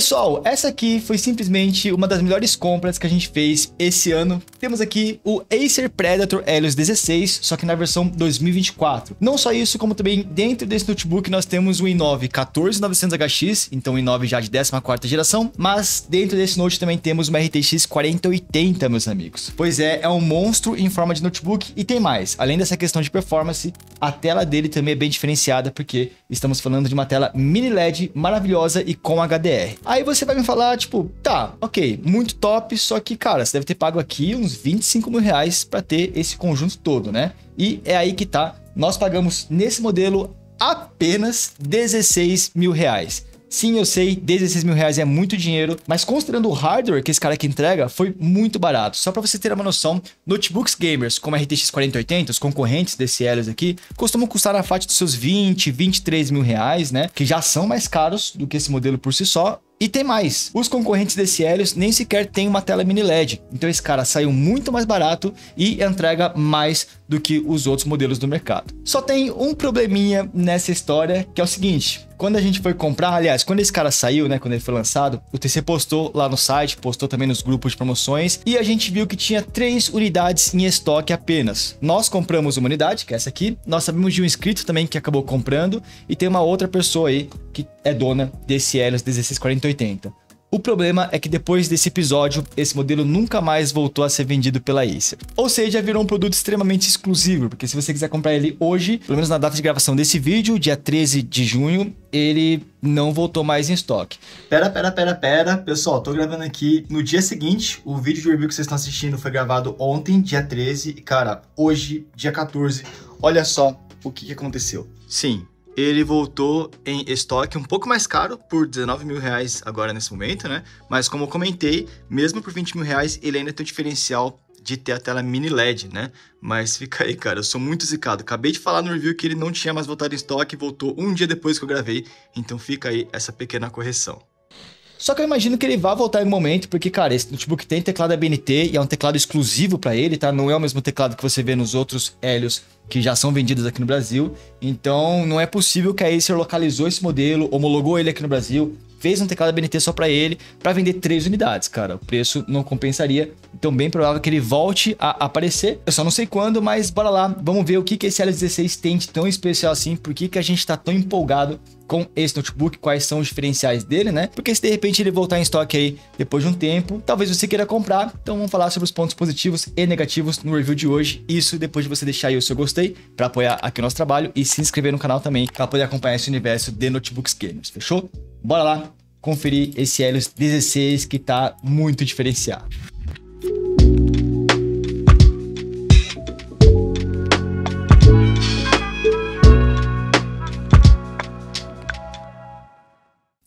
Pessoal, essa aqui foi simplesmente uma das melhores compras que a gente fez esse ano. Temos aqui o Acer Predator Helios 16, só que na versão 2024. Não só isso, como também dentro desse notebook nós temos o i9 14900HX, então i9 já de 14ª geração, mas dentro desse note também temos uma RTX 4080, meus amigos. Pois é, é um monstro em forma de notebook e tem mais. Além dessa questão de performance, a tela dele também é bem diferenciada porque estamos falando de uma tela mini LED maravilhosa e com HDR. Aí você vai me falar, tipo, tá, ok, muito top, só que, cara, você deve ter pago aqui uns 25 mil reais para ter esse conjunto todo, né? E é aí que tá. Nós pagamos nesse modelo apenas 16 mil reais. Sim, eu sei, 16 mil reais é muito dinheiro, mas considerando o hardware que esse cara aqui entrega, foi muito barato. Só para você ter uma noção, notebooks gamers como RTX 4080, os concorrentes desse Helios aqui, costumam custar a faixa dos seus 20, 23 mil reais, né? Que já são mais caros do que esse modelo por si só, e tem mais, os concorrentes desse Helios nem sequer têm uma tela mini LED, então esse cara saiu muito mais barato e entrega mais do que os outros modelos do mercado. Só tem um probleminha nessa história, que é o seguinte, quando a gente foi comprar, aliás, quando esse cara saiu, né, quando ele foi lançado, o TC postou lá no site, postou também nos grupos de promoções e a gente viu que tinha três unidades em estoque apenas. Nós compramos uma unidade, que é essa aqui, nós sabemos de um inscrito também que acabou comprando e tem uma outra pessoa aí que é dona desse Helios 164080. O problema é que depois desse episódio, esse modelo nunca mais voltou a ser vendido pela Acer. Ou seja, virou um produto extremamente exclusivo, porque se você quiser comprar ele hoje, pelo menos na data de gravação desse vídeo, dia 13 de junho, ele não voltou mais em estoque. Pera, pera, pera, pera. Pessoal, tô gravando aqui no dia seguinte. O vídeo de review que vocês estão assistindo foi gravado ontem, dia 13, e cara, hoje, dia 14. Olha só o que, que aconteceu. Sim, ele voltou em estoque um pouco mais caro, por 19 mil reais agora nesse momento, né? Mas como eu comentei, mesmo por 20 mil reais, ele ainda tem um diferencial de ter a tela mini LED, né? Mas fica aí, cara, eu sou muito zicado. Acabei de falar no review que ele não tinha mais voltado em estoque, voltou um dia depois que eu gravei, então fica aí essa pequena correção. Só que eu imagino que ele vá voltar em um momento, porque, cara, esse notebook tem teclado ABNT é e é um teclado exclusivo para ele, tá? Não é o mesmo teclado que você vê nos outros Helios que já são vendidos aqui no Brasil. Então, não é possível que a Acer localizou esse modelo, homologou ele aqui no Brasil, fez um teclado BNT só para ele, para vender três unidades, cara. O preço não compensaria, então bem provável que ele volte a aparecer. Eu só não sei quando, mas bora lá, vamos ver o que, que esse Helios 16 tem de tão especial assim, por que, que a gente tá tão empolgado com esse notebook, quais são os diferenciais dele, né? Porque se de repente ele voltar em estoque aí depois de um tempo, talvez você queira comprar. Então vamos falar sobre os pontos positivos e negativos no review de hoje. Isso depois de você deixar aí o seu gostei para apoiar aqui o nosso trabalho e se inscrever no canal também para poder acompanhar esse universo de notebooks gamers, fechou? Bora lá conferir esse Helios 16 que tá muito diferenciado.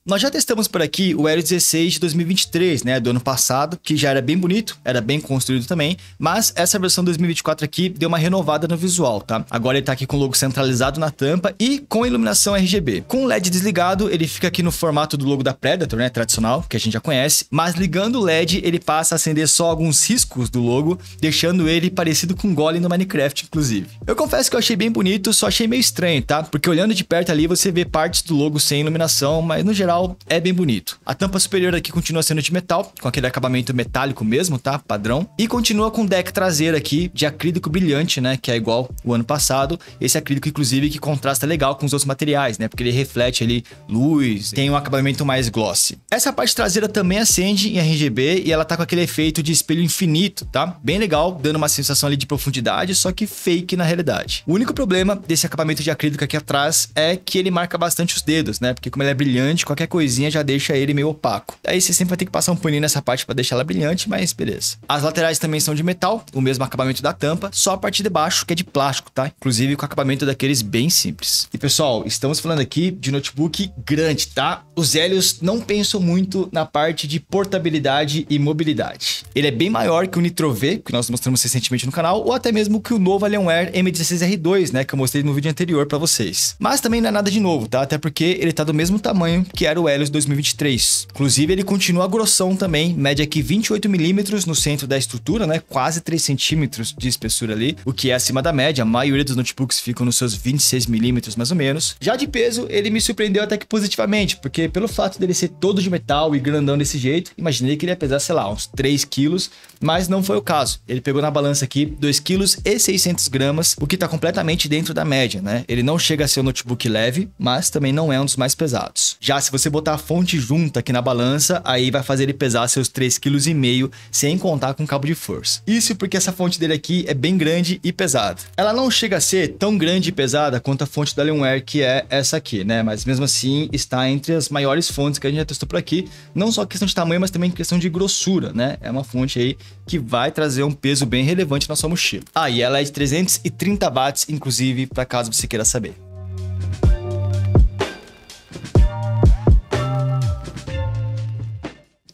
Nós já testamos por aqui o Aero 16 de 2023, né, do ano passado, que já era bem bonito, era bem construído também, mas essa versão 2024 aqui deu uma renovada no visual, tá? Agora ele tá aqui com o logo centralizado na tampa e com iluminação RGB. Com o LED desligado, ele fica aqui no formato do logo da Predator, né, tradicional, que a gente já conhece, mas ligando o LED, ele passa a acender só alguns riscos do logo, deixando ele parecido com o Golem no Minecraft, inclusive. Eu confesso que eu achei bem bonito, só achei meio estranho, tá? Porque olhando de perto ali, você vê partes do logo sem iluminação, mas no geral geral, é bem bonito. A tampa superior aqui continua sendo de metal, com aquele acabamento metálico mesmo, tá? Padrão. E continua com o deck traseiro aqui de acrílico brilhante, né? Que é igual o ano passado. Esse acrílico, inclusive, que contrasta legal com os outros materiais, né? Porque ele reflete ali luz, tem um acabamento mais glossy. Essa parte traseira também acende em RGB e ela tá com aquele efeito de espelho infinito, tá? Bem legal, dando uma sensação ali de profundidade, só que fake na realidade. O único problema desse acabamento de acrílico aqui atrás é que ele marca bastante os dedos, né? Porque como ele é brilhante, qualquer qualquer coisinha já deixa ele meio opaco. Aí você sempre vai ter que passar um paninho nessa parte para deixar ela brilhante, mas beleza. As laterais também são de metal, o mesmo acabamento da tampa, só a parte de baixo que é de plástico, tá? Inclusive com acabamento daqueles bem simples. E pessoal, estamos falando aqui de notebook grande, tá? Os Helios não pensam muito na parte de portabilidade e mobilidade. Ele é bem maior que o Nitro V, que nós mostramos recentemente no canal, ou até mesmo que o novo Alienware M16R2, né, que eu mostrei no vídeo anterior para vocês. Mas também não é nada de novo, tá? Até porque ele tá do mesmo tamanho que a o Helios 2023. Inclusive, ele continua grossão também, mede aqui 28 milímetros no centro da estrutura, né? Quase 3 centímetros de espessura ali, o que é acima da média. A maioria dos notebooks ficam nos seus 26 milímetros, mais ou menos. Já de peso, ele me surpreendeu até que positivamente, porque pelo fato dele ser todo de metal e grandão desse jeito, imaginei que ele ia pesar, sei lá, uns 3 quilos, mas não foi o caso. Ele pegou na balança aqui 2 quilos e 600 gramas, o que está completamente dentro da média, né? Ele não chega a ser um notebook leve, mas também não é um dos mais pesados. Já se você você botar a fonte junta aqui na balança, aí vai fazer ele pesar seus 3,5 kg sem contar com cabo de força. Isso porque essa fonte dele aqui é bem grande e pesada. Ela não chega a ser tão grande e pesada quanto a fonte da Alienware, que é essa aqui, né? Mas mesmo assim está entre as maiores fontes que a gente já testou por aqui, não só questão de tamanho, mas também questão de grossura, né? É uma fonte aí que vai trazer um peso bem relevante na sua mochila. Ah, e ela é de 330 watts, inclusive, para caso você queira saber.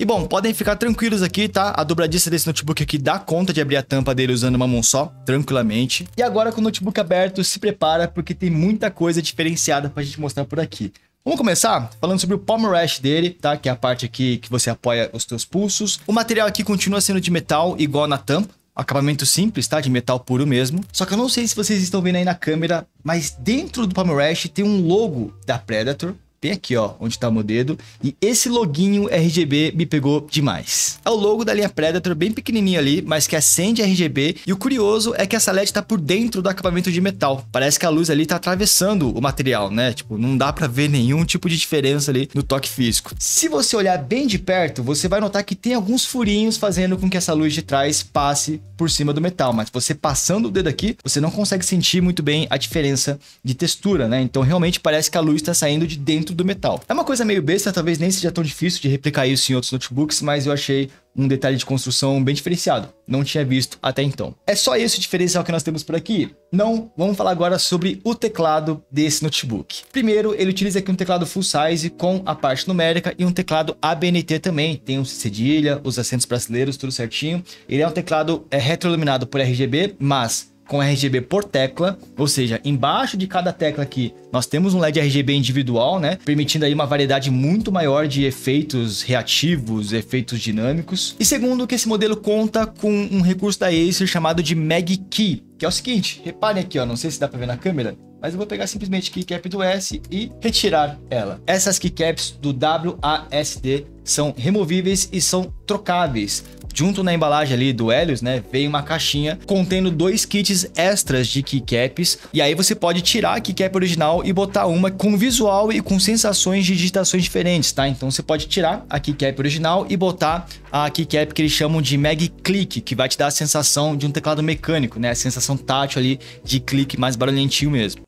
bom, podem ficar tranquilos aqui, tá? A dobradiça desse notebook aqui dá conta de abrir a tampa dele usando uma mão só, tranquilamente. E agora com o notebook aberto, se prepara porque tem muita coisa diferenciada pra gente mostrar por aqui. Vamos começar falando sobre o palm rest dele, tá? Que é a parte aqui que você apoia os seus pulsos. O material aqui continua sendo de metal, igual na tampa. Acabamento simples, tá? De metal puro mesmo. Só que eu não sei se vocês estão vendo aí na câmera, mas dentro do palm rest tem um logo da Predator, tem aqui, ó, onde tá o meu dedo. E esse loginho RGB me pegou demais. É o logo da linha Predator, bem pequenininho ali, mas que acende RGB. E o curioso é que essa LED tá por dentro do acabamento de metal. Parece que a luz ali tá atravessando o material, né? Tipo, não dá pra ver nenhum tipo de diferença ali no toque físico. Se você olhar bem de perto, você vai notar que tem alguns furinhos fazendo com que essa luz de trás passe por cima do metal. Mas você passando o dedo aqui, você não consegue sentir muito bem a diferença de textura, né? Então realmente parece que a luz tá saindo de dentro dentro do metal. É uma coisa meio besta, talvez nem seja tão difícil de replicar isso em outros notebooks, mas eu achei um detalhe de construção bem diferenciado. Não tinha visto até então. É só esse diferencial que nós temos por aqui? Não, vamos falar agora sobre o teclado desse notebook. Primeiro, ele utiliza aqui um teclado full size com a parte numérica e um teclado ABNT também. Tem um cedilha, os assentos brasileiros, tudo certinho. Ele é um teclado é, retroiluminado por RGB, mas com RGB por tecla, ou seja, embaixo de cada tecla aqui nós temos um LED RGB individual, né, permitindo aí uma variedade muito maior de efeitos reativos, efeitos dinâmicos. E segundo que esse modelo conta com um recurso da Acer chamado de MagKey, que é o seguinte, reparem aqui, ó, não sei se dá para ver na câmera, mas eu vou pegar simplesmente keycap do S e retirar ela. Essas keycaps do WASD são removíveis e são trocáveis. Junto na embalagem ali do Helios, né, vem uma caixinha contendo dois kits extras de keycaps. E aí você pode tirar a keycap original e botar uma com visual e com sensações de digitações diferentes, tá? Então você pode tirar a keycap original e botar a ah, keycap que é eles chamam de Mag Click, que vai te dar a sensação de um teclado mecânico, né? A sensação tátil ali de clique mais barulhentinho mesmo.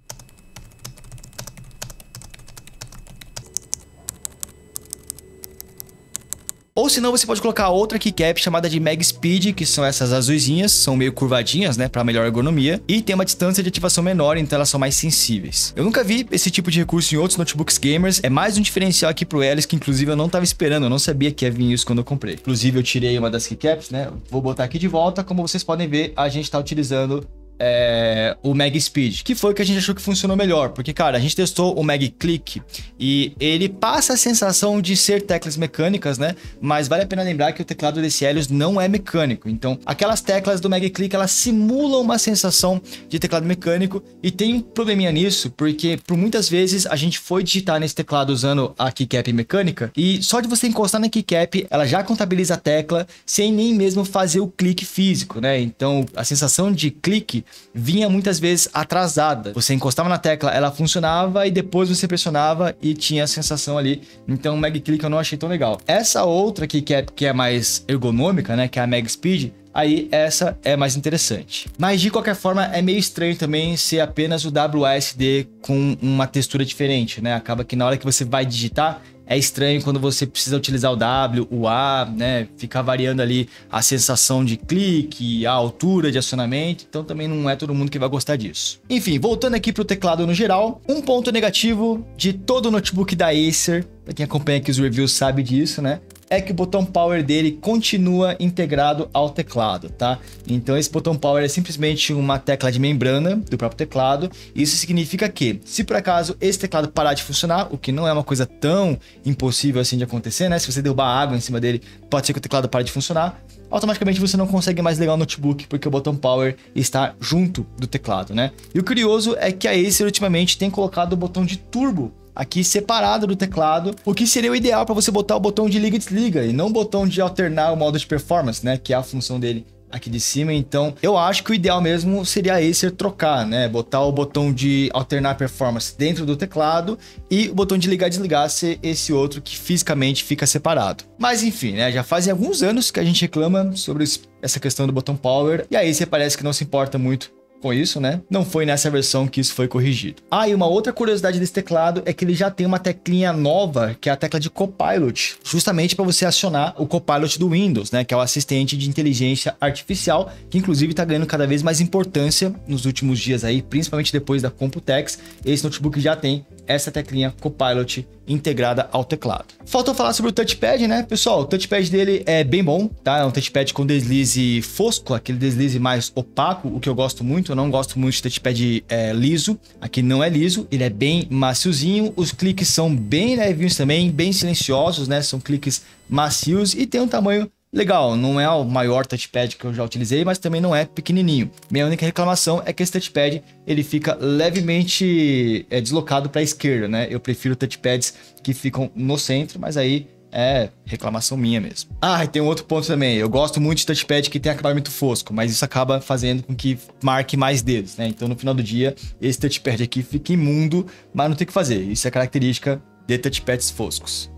Ou senão você pode colocar outra keycap chamada de Mag Speed, que são essas azuisinhas são meio curvadinhas, né, para melhor ergonomia, e tem uma distância de ativação menor, então elas são mais sensíveis. Eu nunca vi esse tipo de recurso em outros notebooks gamers, é mais um diferencial aqui pro Alice que inclusive eu não tava esperando, eu não sabia que ia vir isso quando eu comprei. Inclusive eu tirei uma das keycaps, né, vou botar aqui de volta, como vocês podem ver, a gente tá utilizando é, o Mag Speed, que foi o que a gente achou que funcionou melhor, porque, cara, a gente testou o Mag Click e ele passa a sensação de ser teclas mecânicas, né? Mas vale a pena lembrar que o teclado desse Helios não é mecânico, então aquelas teclas do Mag Click elas simulam uma sensação de teclado mecânico e tem um probleminha nisso, porque por muitas vezes a gente foi digitar nesse teclado usando a keycap mecânica e só de você encostar na keycap ela já contabiliza a tecla sem nem mesmo fazer o clique físico, né? Então a sensação de clique vinha muitas vezes atrasada. Você encostava na tecla, ela funcionava e depois você pressionava e tinha a sensação ali. Então, o Mag Click eu não achei tão legal. Essa outra aqui que é, que é mais ergonômica, né, que é a Mag Speed, aí essa é mais interessante. Mas de qualquer forma, é meio estranho também ser apenas o WASD com uma textura diferente, né? Acaba que na hora que você vai digitar, é estranho quando você precisa utilizar o W, o A, né? Ficar variando ali a sensação de clique, a altura de acionamento. Então também não é todo mundo que vai gostar disso. Enfim, voltando aqui para o teclado no geral, um ponto negativo de todo notebook da Acer, para quem acompanha aqui os reviews sabe disso, né? é que o botão power dele continua integrado ao teclado, tá? Então esse botão power é simplesmente uma tecla de membrana do próprio teclado. Isso significa que, se por acaso esse teclado parar de funcionar, o que não é uma coisa tão impossível assim de acontecer, né? Se você derrubar água em cima dele, pode ser que o teclado pare de funcionar. Automaticamente você não consegue mais ligar o notebook porque o botão power está junto do teclado, né? E o curioso é que a Acer ultimamente tem colocado o botão de turbo aqui separado do teclado, o que seria o ideal para você botar o botão de liga e desliga e não o botão de alternar o modo de performance, né, que é a função dele aqui de cima, então eu acho que o ideal mesmo seria esse, Acer é trocar, né? Botar o botão de alternar performance dentro do teclado e o botão de ligar e desligar ser esse outro que fisicamente fica separado. Mas enfim, né? Já fazem alguns anos que a gente reclama sobre essa questão do botão power e aí Acer parece que não se importa muito com isso, né? Não foi nessa versão que isso foi corrigido. Ah, e uma outra curiosidade desse teclado é que ele já tem uma teclinha nova, que é a tecla de Copilot, justamente para você acionar o Copilot do Windows, né? Que é o assistente de inteligência artificial, que inclusive está ganhando cada vez mais importância nos últimos dias aí, principalmente depois da Computex. Esse notebook já tem essa teclinha Copilot integrada ao teclado. Faltou falar sobre o touchpad, né, pessoal? O touchpad dele é bem bom, tá? É um touchpad com deslize fosco, aquele deslize mais opaco, o que eu gosto muito. Eu não gosto muito de touchpad é, liso. Aqui não é liso, ele é bem maciozinho. Os cliques são bem levinhos também, bem silenciosos, né? São cliques macios e tem um tamanho Legal, não é o maior touchpad que eu já utilizei, mas também não é pequenininho. Minha única reclamação é que esse touchpad ele fica levemente é, deslocado para a esquerda, né? Eu prefiro touchpads que ficam no centro, mas aí é reclamação minha mesmo. Ah, e tem um outro ponto também. Eu gosto muito de touchpad que tem acabamento fosco, mas isso acaba fazendo com que marque mais dedos, né? Então no final do dia, esse touchpad aqui fica imundo, mas não tem o que fazer. Isso é característica de touchpads foscos.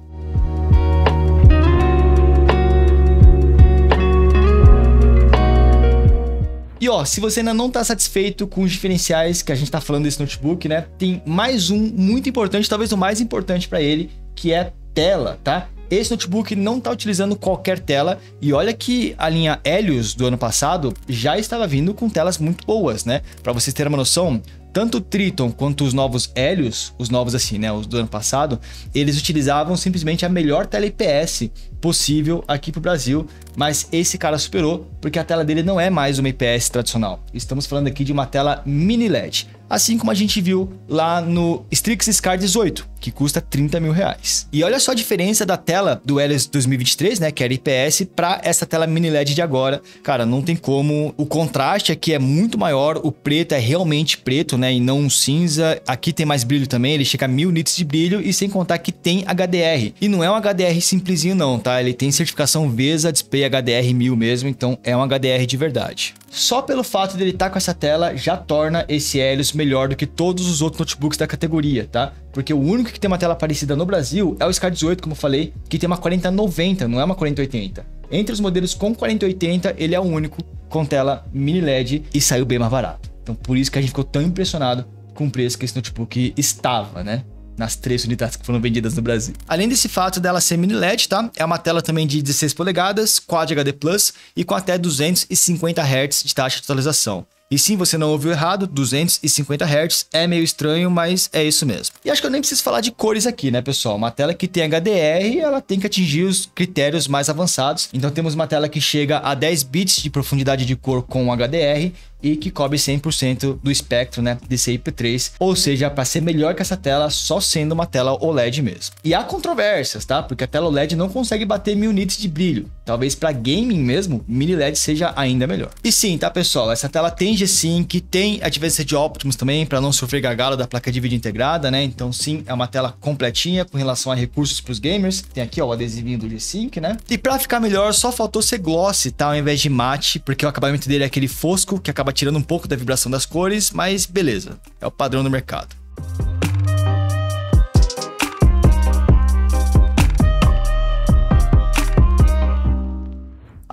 E ó, se você ainda não está satisfeito com os diferenciais que a gente está falando desse notebook, né? Tem mais um muito importante, talvez o mais importante para ele, que é tela, tá? Esse notebook não está utilizando qualquer tela e olha que a linha Helios do ano passado já estava vindo com telas muito boas, né? Para vocês terem uma noção, tanto o Triton quanto os novos Helios, os novos assim, né, os do ano passado, eles utilizavam simplesmente a melhor tela IPS possível aqui para o Brasil, mas esse cara superou porque a tela dele não é mais uma IPS tradicional. Estamos falando aqui de uma tela mini LED assim como a gente viu lá no Strix Scar 18, que custa 30 mil reais. E olha só a diferença da tela do LS 2023, né, que era IPS, para essa tela mini LED de agora. Cara, não tem como. O contraste aqui é muito maior, o preto é realmente preto, né, e não um cinza. Aqui tem mais brilho também, ele chega a mil nits de brilho e sem contar que tem HDR. E não é um HDR simplesinho não, tá? Ele tem certificação VESA Display HDR 1000 mesmo, então é um HDR de verdade. Só pelo fato dele estar tá com essa tela já torna esse Helios melhor do que todos os outros notebooks da categoria, tá? Porque o único que tem uma tela parecida no Brasil é o SCAR 18, como eu falei, que tem uma 4090, não é uma 4080. Entre os modelos com 4080, ele é o único com tela mini LED e saiu bem mais barato. Então por isso que a gente ficou tão impressionado com o preço que esse notebook estava, né? nas três unidades que foram vendidas no Brasil. Além desse fato dela ser mini LED, tá? É uma tela também de 16 polegadas, Quad HD Plus e com até 250 Hz de taxa de atualização. E sim, você não ouviu errado, 250 Hz é meio estranho, mas é isso mesmo. E acho que eu nem preciso falar de cores aqui, né, pessoal? Uma tela que tem HDR, ela tem que atingir os critérios mais avançados. Então temos uma tela que chega a 10 bits de profundidade de cor com HDR e que cobre 100% do espectro né, desse IP3, ou seja, para ser melhor que essa tela, só sendo uma tela OLED mesmo. E há controvérsias, tá? Porque a tela OLED não consegue bater mil nits de brilho. Talvez para gaming mesmo, mini LED seja ainda melhor. E sim, tá pessoal, essa tela tem G-Sync, tem a diferença de Optimus também, para não sofrer gargalo da placa de vídeo integrada, né? Então sim, é uma tela completinha com relação a recursos para os gamers. Tem aqui ó, o adesivinho do G-Sync, né? E para ficar melhor, só faltou ser gloss, tá? Ao invés de mate, porque o acabamento dele é aquele fosco que acaba tirando um pouco da vibração das cores, mas beleza, é o padrão do mercado.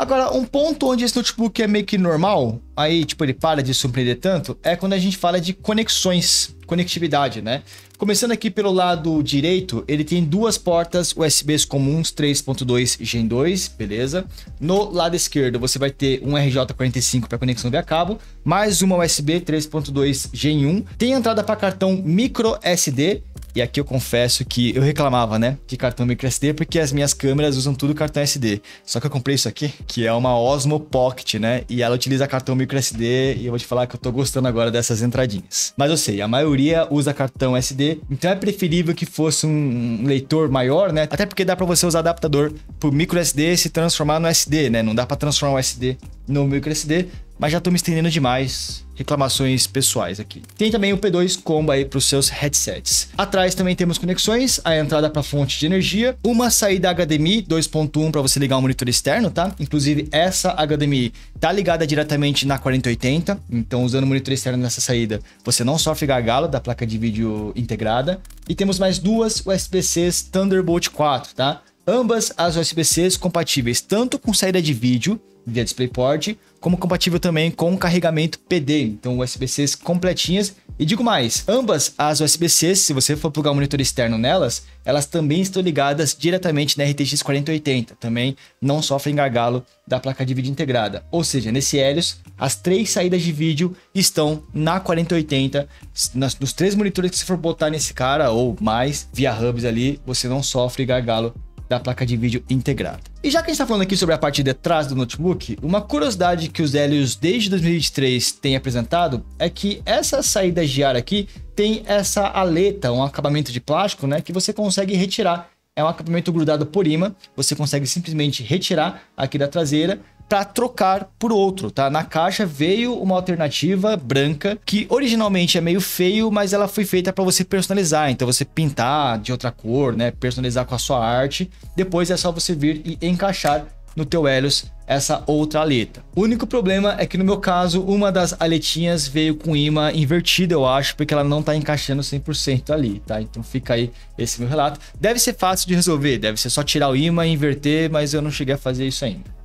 Agora, um ponto onde esse notebook é meio que normal, aí tipo ele para de surpreender tanto, é quando a gente fala de conexões, conectividade, né? Começando aqui pelo lado direito, ele tem duas portas USBs comuns 3.2 Gen 2, beleza? No lado esquerdo você vai ter um RJ45 para conexão via cabo, mais uma USB 3.2 Gen 1, tem entrada para cartão micro SD e aqui eu confesso que eu reclamava, né, de cartão microSD porque as minhas câmeras usam tudo cartão SD. Só que eu comprei isso aqui, que é uma Osmo Pocket, né? E ela utiliza cartão microSD e eu vou te falar que eu tô gostando agora dessas entradinhas. Mas eu sei, a maioria usa cartão SD, então é preferível que fosse um leitor maior, né? Até porque dá para você usar adaptador pro microSD se transformar no SD, né? Não dá para transformar o SD no microSD, mas já estou me estendendo demais. Reclamações pessoais aqui. Tem também o P2 combo aí para os seus headsets. Atrás também temos conexões, a entrada para fonte de energia, uma saída HDMI 2.1 para você ligar o monitor externo, tá? Inclusive essa HDMI tá ligada diretamente na 4080, então usando o monitor externo nessa saída, você não sofre gargalo da placa de vídeo integrada. E temos mais duas USB-Cs Thunderbolt 4, tá? Ambas as USB-Cs compatíveis tanto com saída de vídeo via DisplayPort, como compatível também com carregamento PD, então USB-Cs completinhas. E digo mais, ambas as USB-Cs, se você for plugar um monitor externo nelas, elas também estão ligadas diretamente na RTX 4080, também não sofrem gargalo da placa de vídeo integrada. Ou seja, nesse Helios, as três saídas de vídeo estão na 4080, nas, nos três monitores que você for botar nesse cara ou mais, via hubs ali, você não sofre gargalo da placa de vídeo integrada. E já que a gente está falando aqui sobre a parte de trás do notebook, uma curiosidade que os Helios desde 2023 têm apresentado é que essa saída de ar aqui tem essa aleta, um acabamento de plástico, né, que você consegue retirar. É um acabamento grudado por imã, você consegue simplesmente retirar aqui da traseira para trocar por outro, tá? Na caixa veio uma alternativa branca que originalmente é meio feio, mas ela foi feita para você personalizar, então você pintar de outra cor, né, personalizar com a sua arte. Depois é só você vir e encaixar no teu Helios essa outra aleta. O único problema é que no meu caso, uma das aletinhas veio com imã invertida, eu acho, porque ela não tá encaixando 100% ali, tá? Então fica aí esse meu relato. Deve ser fácil de resolver, deve ser só tirar o imã e inverter, mas eu não cheguei a fazer isso ainda.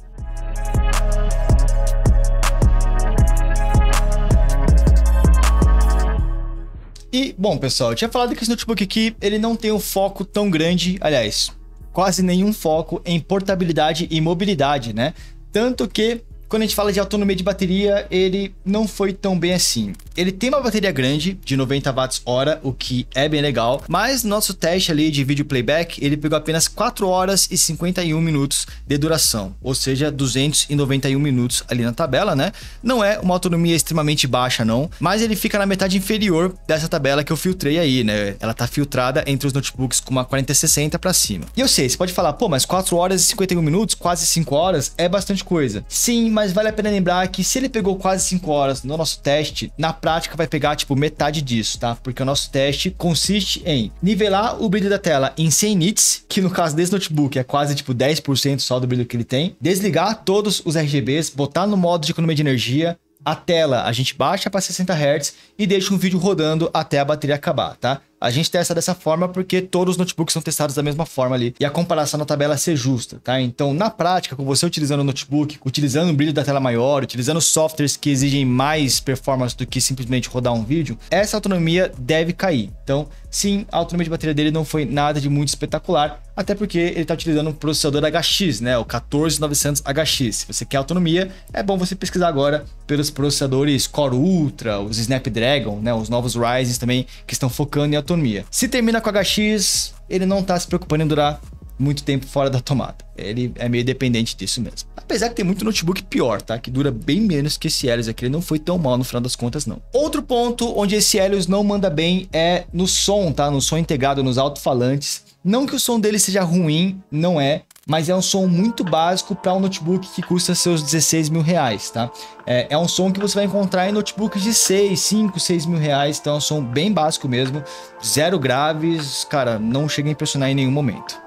E, bom, pessoal, eu tinha falado que esse notebook aqui, ele não tem um foco tão grande, aliás, quase nenhum foco em portabilidade e mobilidade, né? Tanto que quando a gente fala de autonomia de bateria, ele não foi tão bem assim. Ele tem uma bateria grande, de 90 watts hora, o que é bem legal, mas nosso teste ali de vídeo playback, ele pegou apenas 4 horas e 51 minutos de duração, ou seja, 291 minutos ali na tabela, né? Não é uma autonomia extremamente baixa não, mas ele fica na metade inferior dessa tabela que eu filtrei aí, né? Ela tá filtrada entre os notebooks com uma 4060 para cima. E eu sei, você pode falar, pô, mas 4 horas e 51 minutos, quase 5 horas, é bastante coisa. Sim, mas vale a pena lembrar que se ele pegou quase 5 horas no nosso teste, na prática vai pegar tipo metade disso, tá? Porque o nosso teste consiste em nivelar o brilho da tela em 100 nits, que no caso desse notebook é quase tipo 10% só do brilho que ele tem, desligar todos os RGBs, botar no modo de economia de energia, a tela a gente baixa para 60 Hz e deixa um vídeo rodando até a bateria acabar, tá? A gente testa dessa forma porque todos os notebooks são testados da mesma forma ali. E a comparação na tabela ser justa, tá? Então, na prática, com você utilizando o notebook, utilizando o brilho da tela maior, utilizando softwares que exigem mais performance do que simplesmente rodar um vídeo, essa autonomia deve cair. Então, sim, a autonomia de bateria dele não foi nada de muito espetacular, até porque ele está utilizando um processador HX, né, o 14900HX. Se você quer autonomia, é bom você pesquisar agora pelos processadores Core Ultra, os Snapdragon, né, os novos Ryzen também que estão focando em autonomia. Se termina com HX, ele não está se preocupando em durar muito tempo fora da tomada. Ele é meio dependente disso mesmo. Apesar que tem muito notebook pior, tá? Que dura bem menos que esse Helios aqui. Ele não foi tão mal no final das contas, não. Outro ponto onde esse Helios não manda bem é no som, tá? No som integrado nos alto-falantes não que o som dele seja ruim, não é, mas é um som muito básico para um notebook que custa seus 16 mil reais, tá? É, é, um som que você vai encontrar em notebooks de 6, 5, 6 mil reais, então é um som bem básico mesmo, zero graves, cara, não chega a impressionar em nenhum momento.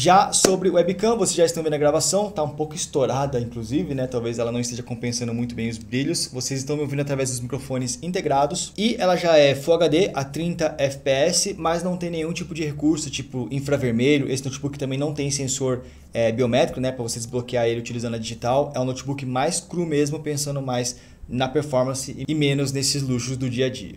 Já sobre webcam, vocês já estão vendo a gravação, está um pouco estourada inclusive, né? Talvez ela não esteja compensando muito bem os brilhos. Vocês estão me ouvindo através dos microfones integrados e ela já é Full HD a 30 FPS, mas não tem nenhum tipo de recurso, tipo infravermelho. Esse notebook também não tem sensor é, biométrico, né? Para você desbloquear ele utilizando a digital. É um notebook mais cru mesmo, pensando mais na performance e menos nesses luxos do dia a dia.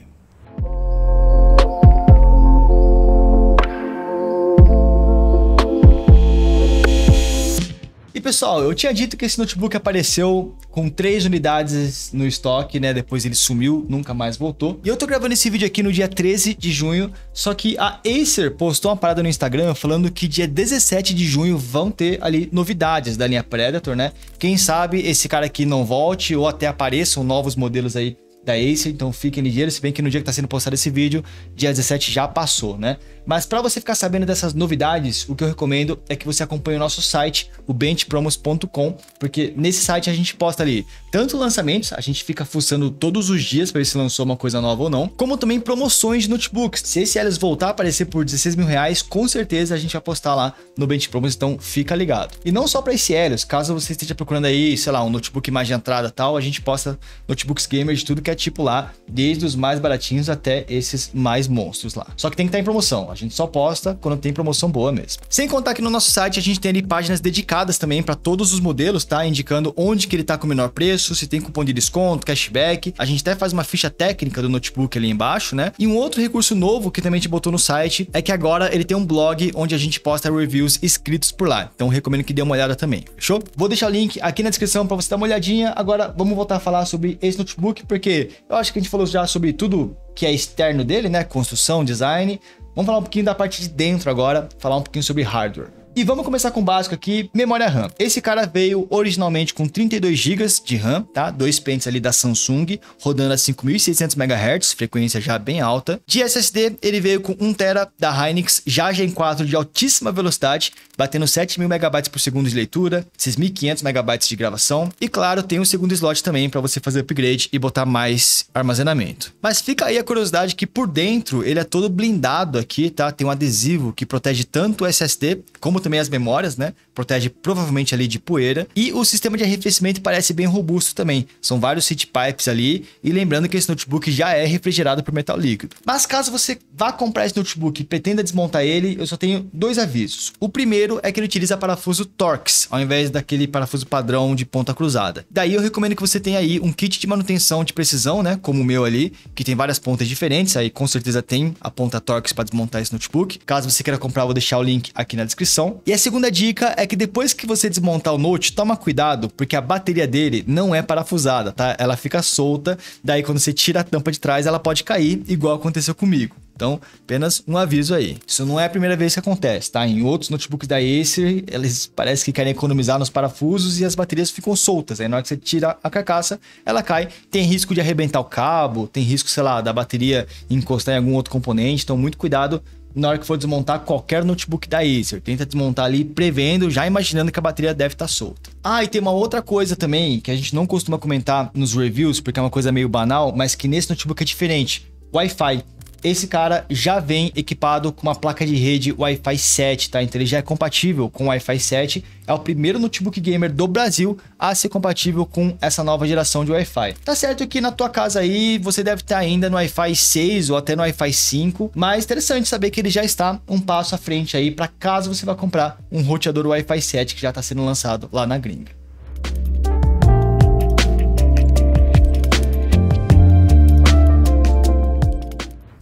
pessoal, eu tinha dito que esse notebook apareceu com três unidades no estoque, né? Depois ele sumiu, nunca mais voltou. E eu tô gravando esse vídeo aqui no dia 13 de junho, só que a Acer postou uma parada no Instagram falando que dia 17 de junho vão ter ali novidades da linha Predator, né? Quem sabe esse cara aqui não volte ou até apareçam novos modelos aí da Ace, então fiquem ligeiros, se bem que no dia que está sendo postado esse vídeo, dia 17 já passou, né? Mas para você ficar sabendo dessas novidades, o que eu recomendo é que você acompanhe o nosso site, o benchpromos.com, porque nesse site a gente posta ali tanto lançamentos, a gente fica fuçando todos os dias para ver se lançou uma coisa nova ou não, como também promoções de notebooks. Se esse Alice voltar a aparecer por 16 mil reais, com certeza a gente vai postar lá no Benchpromos, então fica ligado. E não só para esse Helios, caso você esteja procurando aí, sei lá, um notebook mais de entrada tal, a gente posta notebooks gamer de tudo que é qualquer tipo lá, desde os mais baratinhos até esses mais monstros lá. Só que tem que estar tá em promoção, a gente só posta quando tem promoção boa mesmo. Sem contar que no nosso site a gente tem ali páginas dedicadas também para todos os modelos, tá? Indicando onde que ele tá com o menor preço, se tem cupom de desconto, cashback. A gente até faz uma ficha técnica do notebook ali embaixo, né? E um outro recurso novo que também a gente botou no site é que agora ele tem um blog onde a gente posta reviews escritos por lá. Então recomendo que dê uma olhada também. Fechou? Vou deixar o link aqui na descrição para você dar uma olhadinha. Agora vamos voltar a falar sobre esse notebook porque eu acho que a gente falou já sobre tudo que é externo dele, né? Construção, design. Vamos falar um pouquinho da parte de dentro agora, falar um pouquinho sobre hardware. E vamos começar com o básico aqui, memória RAM. Esse cara veio originalmente com 32 GB de RAM, tá? Dois pentes ali da Samsung, rodando a 5600 MHz, frequência já bem alta. De SSD, ele veio com 1 TB da Hynix, já Gen 4 de altíssima velocidade, batendo 7000 MB por segundo de leitura, 6500 MB de gravação. E claro, tem um segundo slot também para você fazer upgrade e botar mais armazenamento. Mas fica aí a curiosidade que por dentro ele é todo blindado aqui, tá? Tem um adesivo que protege tanto o SSD como também as memórias, né? protege provavelmente ali de poeira. E o sistema de arrefecimento parece bem robusto também. São vários heat pipes ali. E lembrando que esse notebook já é refrigerado por metal líquido. Mas caso você vá comprar esse notebook e pretenda desmontar ele, eu só tenho dois avisos. O primeiro é que ele utiliza parafuso Torx, ao invés daquele parafuso padrão de ponta cruzada. Daí eu recomendo que você tenha aí um kit de manutenção de precisão, né? Como o meu ali, que tem várias pontas diferentes. Aí com certeza tem a ponta Torx para desmontar esse notebook. Caso você queira comprar, eu vou deixar o link aqui na descrição. E a segunda dica é que depois que você desmontar o Note, toma cuidado, porque a bateria dele não é parafusada, tá? Ela fica solta, daí quando você tira a tampa de trás, ela pode cair, igual aconteceu comigo. Então, apenas um aviso aí. Isso não é a primeira vez que acontece, tá? Em outros notebooks da Acer, eles parecem que querem economizar nos parafusos e as baterias ficam soltas. Aí na hora que você tira a carcaça, ela cai. Tem risco de arrebentar o cabo, tem risco, sei lá, da bateria encostar em algum outro componente. Então, muito cuidado na hora que for desmontar qualquer notebook da Acer. Tenta desmontar ali prevendo, já imaginando que a bateria deve estar tá solta. Ah, e tem uma outra coisa também que a gente não costuma comentar nos reviews, porque é uma coisa meio banal, mas que nesse notebook é diferente. Wi-Fi. Esse cara já vem equipado com uma placa de rede Wi-Fi 7, tá? Então ele já é compatível com Wi-Fi 7. É o primeiro notebook gamer do Brasil a ser compatível com essa nova geração de Wi-Fi. Tá certo que na tua casa aí você deve estar ainda no Wi-Fi 6 ou até no Wi-Fi 5, mas interessante saber que ele já está um passo à frente aí para caso você vá comprar um roteador Wi-Fi 7 que já está sendo lançado lá na gringa.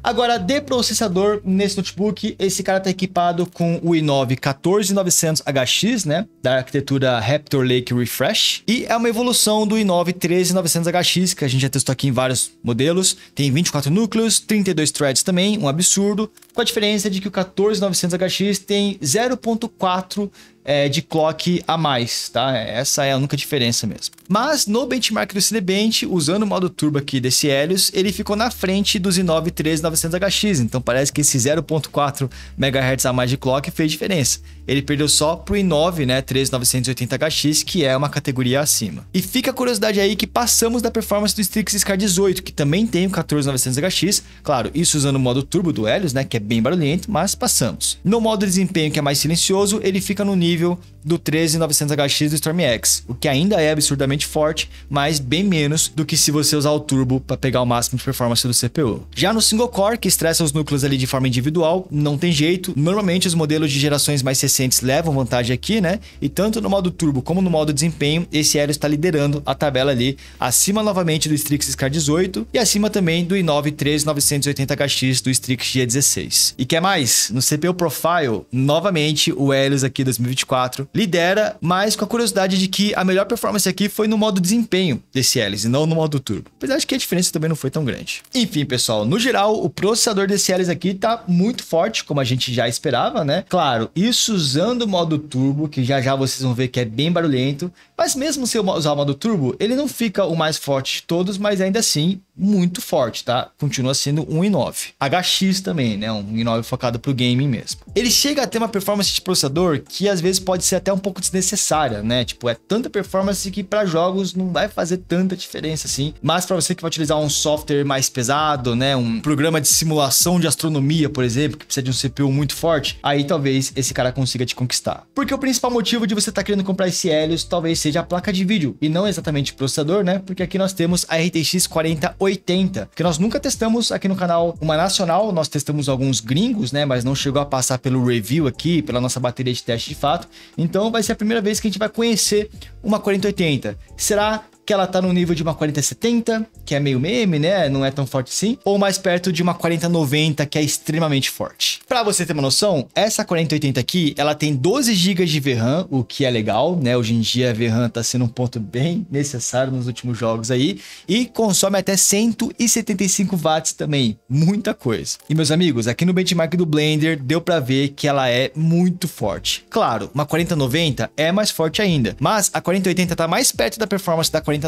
Agora, de processador, nesse notebook, esse cara está equipado com o i9 14900HX, né? Da arquitetura Raptor Lake Refresh. E é uma evolução do i9 13900HX, que a gente já testou aqui em vários modelos. Tem 24 núcleos, 32 threads também, um absurdo com a diferença de que o 14900HX tem 0.4 é, de clock a mais, tá? Essa é a única diferença mesmo. Mas no benchmark do Cinebench, usando o modo turbo aqui desse Helios, ele ficou na frente dos i9 13900HX, então parece que esse 0.4 MHz a mais de clock fez diferença. Ele perdeu só pro i9, né, 13980HX, que é uma categoria acima. E fica a curiosidade aí que passamos da performance do Strix SCAR 18, que também tem o 14900HX, claro, isso usando o modo turbo do Helios, né, que é é bem barulhento, mas passamos. No modo desempenho que é mais silencioso, ele fica no nível do 13900HX do Storm X, o que ainda é absurdamente forte, mas bem menos do que se você usar o turbo para pegar o máximo de performance do CPU. Já no single core, que estressa os núcleos ali de forma individual, não tem jeito. Normalmente os modelos de gerações mais recentes levam vantagem aqui, né? E tanto no modo turbo como no modo desempenho, esse Helios está liderando a tabela ali, acima novamente do Strix sk 18 e acima também do i9 13980HX do Strix G16. E quer mais? No CPU Profile, novamente o Helios aqui 2024 lidera, mas com a curiosidade de que a melhor performance aqui foi no modo desempenho desse e não no modo turbo. Apesar de que a diferença também não foi tão grande. Enfim, pessoal, no geral, o processador desse Hélice aqui tá muito forte, como a gente já esperava, né? Claro, isso usando o modo turbo, que já já vocês vão ver que é bem barulhento, mas mesmo se eu usar o modo turbo, ele não fica o mais forte de todos, mas ainda assim muito forte, tá? Continua sendo 1.9. HX também, né? Um i9 focado pro game mesmo. Ele chega a ter uma performance de processador que às vezes pode ser até um pouco desnecessária, né? Tipo, é tanta performance que para jogos não vai fazer tanta diferença assim, mas para você que vai utilizar um software mais pesado, né, um programa de simulação de astronomia, por exemplo, que precisa de um CPU muito forte, aí talvez esse cara consiga te conquistar. Porque o principal motivo de você estar tá querendo comprar esse Helios talvez seja a placa de vídeo e não exatamente o processador, né? Porque aqui nós temos a RTX 4080 80, porque nós nunca testamos aqui no canal uma nacional, nós testamos alguns gringos, né, mas não chegou a passar pelo review aqui, pela nossa bateria de teste de fato. Então vai ser a primeira vez que a gente vai conhecer uma 4080. Será que ela tá no nível de uma 4070, que é meio meme, né? Não é tão forte assim, ou mais perto de uma 4090, que é extremamente forte. Para você ter uma noção, essa 4080 aqui, ela tem 12 GB de VRAM, o que é legal, né? Hoje em dia a VRAM tá sendo um ponto bem necessário nos últimos jogos aí, e consome até 175 watts também, muita coisa. E meus amigos, aqui no benchmark do Blender deu para ver que ela é muito forte. Claro, uma 4090 é mais forte ainda, mas a 4080 tá mais perto da performance da 4080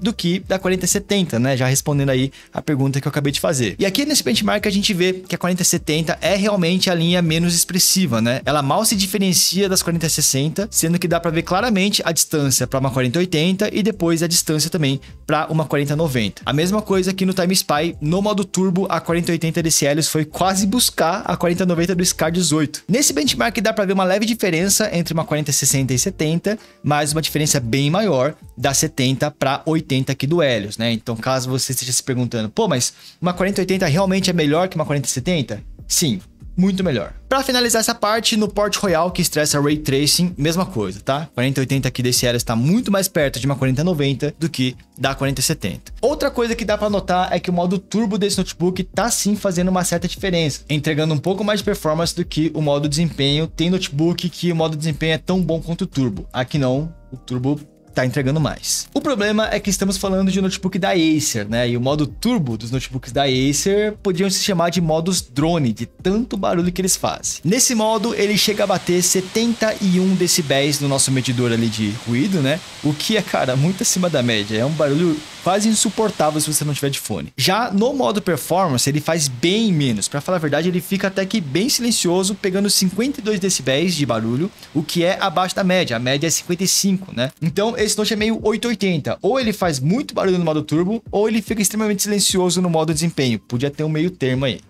do que da 4070, né? Já respondendo aí a pergunta que eu acabei de fazer. E aqui nesse benchmark a gente vê que a 4070 é realmente a linha menos expressiva, né? Ela mal se diferencia das 4060, sendo que dá para ver claramente a distância para uma 4080 e depois a distância também para uma 4090. A mesma coisa aqui no Time Spy, no modo turbo, a 4080 DCLs foi quase buscar a 4090 do SCAR 18. Nesse benchmark dá para ver uma leve diferença entre uma 4060 e 70, mas uma diferença bem maior da 70 40 para 80 aqui do Helios, né? Então, caso você esteja se perguntando, pô, mas uma 4080 realmente é melhor que uma 4070? Sim, muito melhor. Para finalizar essa parte, no Port Royal que estressa Ray Tracing, mesma coisa, tá? 4080 aqui desse Helios está muito mais perto de uma 4090 do que da 4070. Outra coisa que dá para notar é que o modo turbo desse notebook tá sim fazendo uma certa diferença, entregando um pouco mais de performance do que o modo desempenho. Tem notebook que o modo desempenho é tão bom quanto o turbo. Aqui não, o turbo tá entregando mais. O problema é que estamos falando de um notebook da Acer, né? E o modo turbo dos notebooks da Acer podiam se chamar de modos drone, de tanto barulho que eles fazem. Nesse modo, ele chega a bater 71 decibéis no nosso medidor ali de ruído, né? O que é, cara, muito acima da média. É um barulho quase insuportável se você não tiver de fone. Já no modo performance, ele faz bem menos. Para falar a verdade, ele fica até que bem silencioso, pegando 52 decibéis de barulho, o que é abaixo da média. A média é 55, né? Então, esse note é meio 880. Ou ele faz muito barulho no modo turbo, ou ele fica extremamente silencioso no modo desempenho. Podia ter um meio termo aí.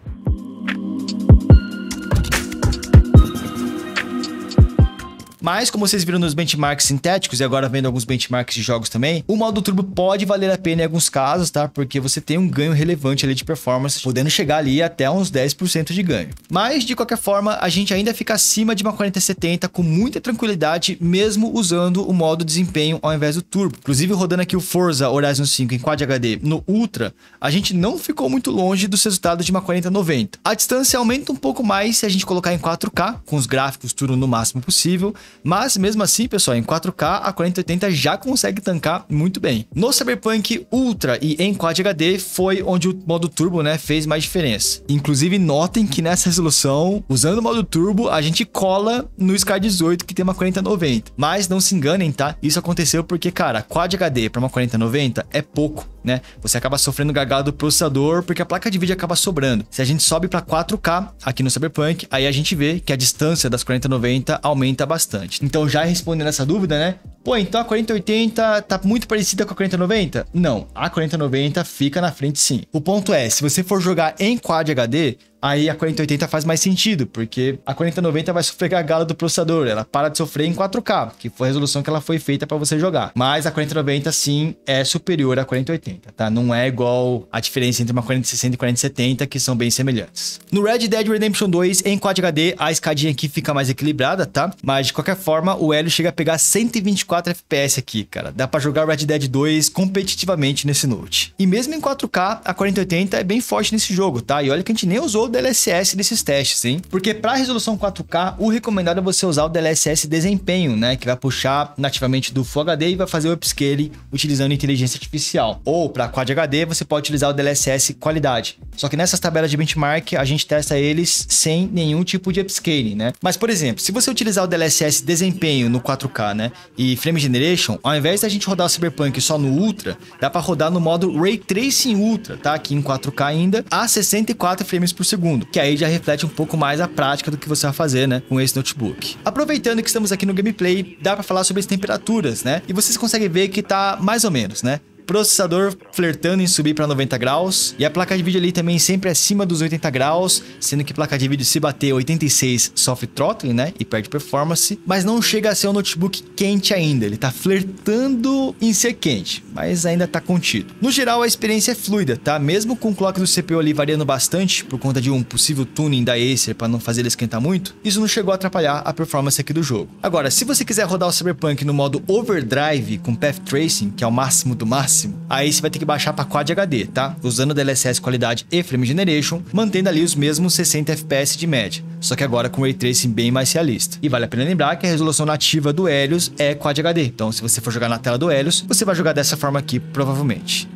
Mas, como vocês viram nos benchmarks sintéticos e agora vendo alguns benchmarks de jogos também, o modo turbo pode valer a pena em alguns casos, tá? Porque você tem um ganho relevante ali de performance, podendo chegar ali até uns 10% de ganho. Mas, de qualquer forma, a gente ainda fica acima de uma 4070 com muita tranquilidade, mesmo usando o modo desempenho ao invés do turbo. Inclusive, rodando aqui o Forza Horizon 5 em Quad HD no Ultra, a gente não ficou muito longe dos resultados de uma 4090. A distância aumenta um pouco mais se a gente colocar em 4K, com os gráficos tudo no máximo possível, mas mesmo assim, pessoal, em 4K a 4080 já consegue tancar muito bem. No Cyberpunk Ultra e em Quad HD foi onde o modo turbo, né, fez mais diferença. Inclusive, notem que nessa resolução, usando o modo turbo, a gente cola no Sky 18 que tem uma 4090. Mas não se enganem, tá? Isso aconteceu porque, cara, Quad HD para uma 4090 é pouco. Né? Você acaba sofrendo gagado do processador porque a placa de vídeo acaba sobrando. Se a gente sobe para 4K aqui no Cyberpunk, aí a gente vê que a distância das 4090 aumenta bastante. Então, já respondendo essa dúvida, né? Pô, então a 4080 tá muito parecida com a 4090? Não, a 4090 fica na frente sim. O ponto é, se você for jogar em Quad HD, aí a 4080 faz mais sentido, porque a 4090 vai sofregar a gala do processador, ela para de sofrer em 4K, que foi a resolução que ela foi feita para você jogar. Mas a 4090 sim é superior à 4080, tá? Não é igual a diferença entre uma 4060 e 4070, que são bem semelhantes. No Red Dead Redemption 2 em 4HD, a escadinha aqui fica mais equilibrada, tá? Mas de qualquer forma, o Hélio chega a pegar 124 FPS aqui, cara. Dá para jogar Red Dead 2 competitivamente nesse Note. E mesmo em 4K, a 4080 é bem forte nesse jogo, tá? E olha que a gente nem usou DLSS desses testes, hein? Porque para resolução 4K, o recomendado é você usar o DLSS desempenho, né? Que vai puxar nativamente do Full HD e vai fazer o upscale utilizando inteligência artificial. Ou para Quad HD, você pode utilizar o DLSS qualidade. Só que nessas tabelas de benchmark, a gente testa eles sem nenhum tipo de upscaling, né? Mas, por exemplo, se você utilizar o DLSS desempenho no 4K, né? E Frame Generation, ao invés da gente rodar o Cyberpunk só no Ultra, dá para rodar no modo Ray Tracing Ultra, tá? Aqui em 4K ainda, a 64 frames por segundo segundo, que aí já reflete um pouco mais a prática do que você vai fazer, né, com esse notebook. Aproveitando que estamos aqui no gameplay, dá para falar sobre as temperaturas, né? E vocês conseguem ver que tá mais ou menos, né? processador flertando em subir para 90 graus e a placa de vídeo ali também sempre acima dos 80 graus, sendo que placa de vídeo se bater 86 sofre throttling, né, e perde performance, mas não chega a ser um notebook quente ainda, ele tá flertando em ser quente, mas ainda tá contido. No geral, a experiência é fluida, tá? Mesmo com o clock do CPU ali variando bastante por conta de um possível tuning da Acer para não fazer ele esquentar muito, isso não chegou a atrapalhar a performance aqui do jogo. Agora, se você quiser rodar o Cyberpunk no modo Overdrive com Path Tracing, que é o máximo do máximo Aí você vai ter que baixar para Quad HD, tá? Usando DLSS qualidade e frame generation, mantendo ali os mesmos 60 FPS de média, só que agora com ray tracing bem mais realista. E vale a pena lembrar que a resolução nativa do Helios é Quad HD, então se você for jogar na tela do Helios, você vai jogar dessa forma aqui provavelmente.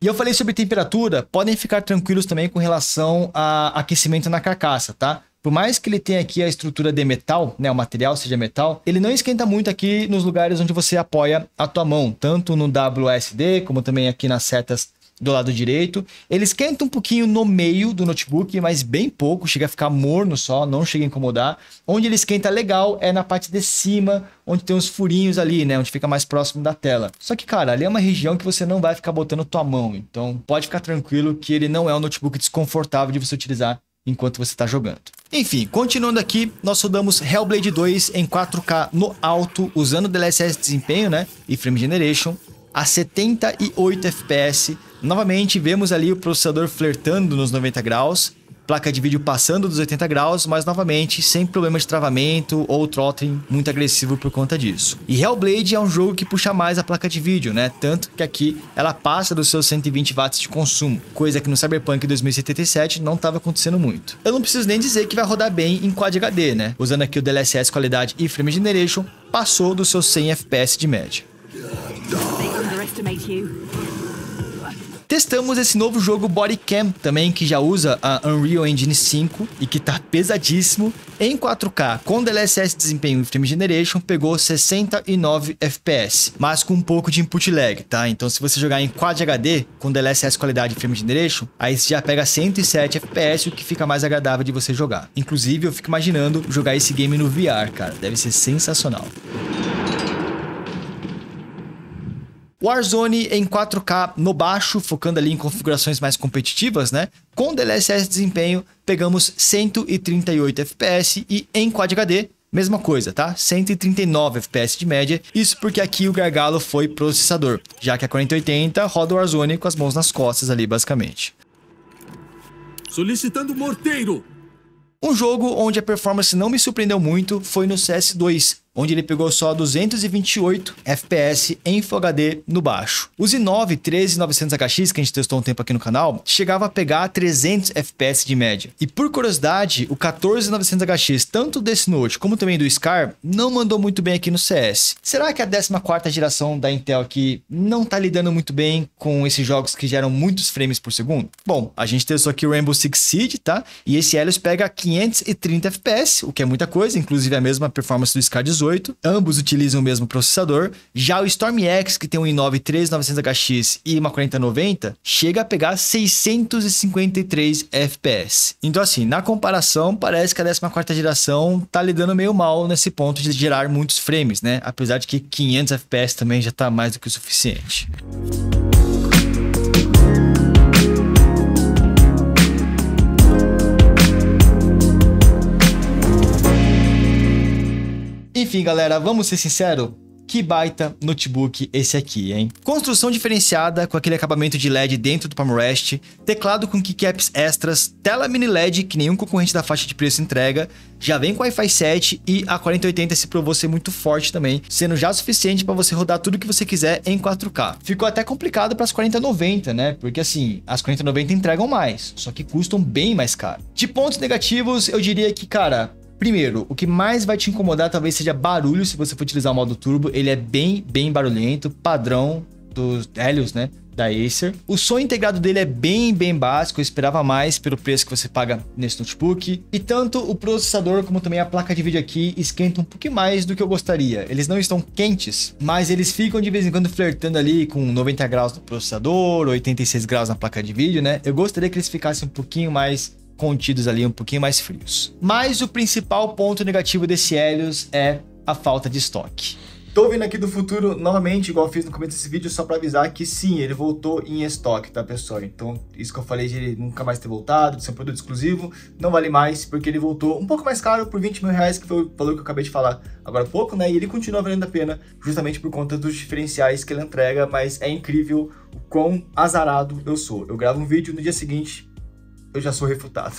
E eu falei sobre temperatura, podem ficar tranquilos também com relação a aquecimento na carcaça, tá? Por mais que ele tenha aqui a estrutura de metal, né, o material seja metal, ele não esquenta muito aqui nos lugares onde você apoia a tua mão, tanto no WSD como também aqui nas setas do lado direito. Ele esquenta um pouquinho no meio do notebook, mas bem pouco, chega a ficar morno só, não chega a incomodar. Onde ele esquenta legal é na parte de cima, onde tem uns furinhos ali, né? Onde fica mais próximo da tela. Só que, cara, ali é uma região que você não vai ficar botando tua mão. Então, pode ficar tranquilo que ele não é um notebook desconfortável de você utilizar enquanto você está jogando. Enfim, continuando aqui, nós rodamos Hellblade 2 em 4K no alto, usando DLSS desempenho, né, e frame generation, a 78 FPS. Novamente vemos ali o processador flertando nos 90 graus, placa de vídeo passando dos 80 graus, mas novamente sem problema de travamento ou throttling muito agressivo por conta disso. E Hellblade é um jogo que puxa mais a placa de vídeo, né? Tanto que aqui ela passa dos seus 120 watts de consumo, coisa que no Cyberpunk 2077 não estava acontecendo muito. Eu não preciso nem dizer que vai rodar bem em Quad HD, né? Usando aqui o DLSS qualidade e frame generation, passou dos seus 100 FPS de média. Testamos esse novo jogo Bodycam também, que já usa a Unreal Engine 5 e que tá pesadíssimo em 4K com DLSS desempenho e frame generation pegou 69 FPS, mas com um pouco de input lag, tá? Então se você jogar em Quad HD com DLSS qualidade e frame generation, aí você já pega 107 FPS, o que fica mais agradável de você jogar. Inclusive, eu fico imaginando jogar esse game no VR, cara, deve ser sensacional. Warzone em 4K no baixo, focando ali em configurações mais competitivas, né? Com DLSS desempenho, pegamos 138 FPS e em Quad HD, mesma coisa, tá? 139 FPS de média, isso porque aqui o gargalo foi processador, já que a 4080 roda o Warzone com as mãos nas costas ali, basicamente. Solicitando morteiro! Um jogo onde a performance não me surpreendeu muito foi no CS2, onde ele pegou só 228 FPS em Full HD no baixo. O i9 13900HX, que a gente testou um tempo aqui no canal, chegava a pegar 300 FPS de média. E por curiosidade, o 14900HX, tanto desse Note como também do Scar, não mandou muito bem aqui no CS. Será que a 14ª geração da Intel aqui não tá lidando muito bem com esses jogos que geram muitos frames por segundo? Bom, a gente testou aqui o Rainbow Six Siege, tá? E esse Helios pega 530 FPS, o que é muita coisa, inclusive a mesma performance do Scar 18, ambos utilizam o mesmo processador. Já o Storm X, que tem um i9 13900HX e uma 4090, chega a pegar 653 FPS. Então assim, na comparação, parece que a 14ª geração tá lidando meio mal nesse ponto de gerar muitos frames, né? Apesar de que 500 FPS também já tá mais do que o suficiente. Enfim, galera, vamos ser sinceros? Que baita notebook esse aqui, hein? Construção diferenciada com aquele acabamento de LED dentro do palm rest, teclado com keycaps extras, tela mini LED que nenhum concorrente da faixa de preço entrega, já vem com Wi-Fi 7 e a 4080 se provou ser muito forte também, sendo já suficiente para você rodar tudo que você quiser em 4K. Ficou até complicado para as 4090, né? Porque assim, as 4090 entregam mais, só que custam bem mais caro. De pontos negativos, eu diria que, cara, Primeiro, o que mais vai te incomodar talvez seja barulho se você for utilizar o modo turbo. Ele é bem, bem barulhento, padrão dos Helios, né? Da Acer. O som integrado dele é bem, bem básico. Eu esperava mais pelo preço que você paga nesse notebook. E tanto o processador como também a placa de vídeo aqui esquentam um pouquinho mais do que eu gostaria. Eles não estão quentes, mas eles ficam de vez em quando flertando ali com 90 graus no processador, 86 graus na placa de vídeo, né? Eu gostaria que eles ficassem um pouquinho mais contidos ali, um pouquinho mais frios. Mas o principal ponto negativo desse Helios é a falta de estoque. Tô vindo aqui do futuro novamente, igual fiz no começo desse vídeo, só para avisar que sim, ele voltou em estoque, tá pessoal? Então, isso que eu falei de ele nunca mais ter voltado, de ser um produto exclusivo, não vale mais, porque ele voltou um pouco mais caro por 20 mil reais, que foi o valor que eu acabei de falar agora há pouco, né? E ele continua valendo a pena, justamente por conta dos diferenciais que ele entrega, mas é incrível o quão azarado eu sou. Eu gravo um vídeo no dia seguinte, eu já sou refutado.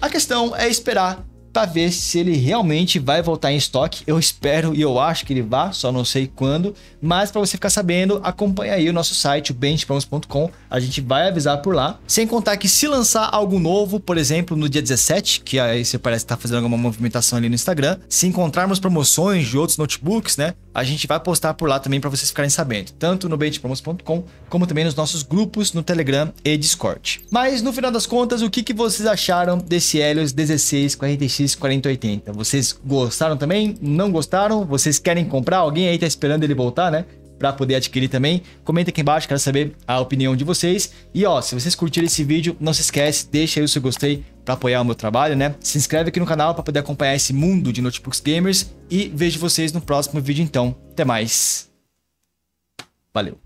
A questão é esperar para ver se ele realmente vai voltar em estoque. Eu espero e eu acho que ele vá, só não sei quando. Mas para você ficar sabendo, acompanha aí o nosso site, o benchpromise.com. A gente vai avisar por lá. Sem contar que se lançar algo novo, por exemplo, no dia 17, que aí você parece estar tá fazendo alguma movimentação ali no Instagram, se encontrarmos promoções de outros notebooks, né? a gente vai postar por lá também para vocês ficarem sabendo, tanto no baitpromos.com como também nos nossos grupos no Telegram e Discord. Mas no final das contas, o que, que vocês acharam desse Helios 16 46 4080? Vocês gostaram também? Não gostaram? Vocês querem comprar? Alguém aí tá esperando ele voltar, né? para poder adquirir também. Comenta aqui embaixo, quero saber a opinião de vocês. E ó, se vocês curtiram esse vídeo, não se esquece, deixa aí o seu gostei, para apoiar o meu trabalho, né? Se inscreve aqui no canal para poder acompanhar esse mundo de notebooks gamers e vejo vocês no próximo vídeo então. Até mais. Valeu.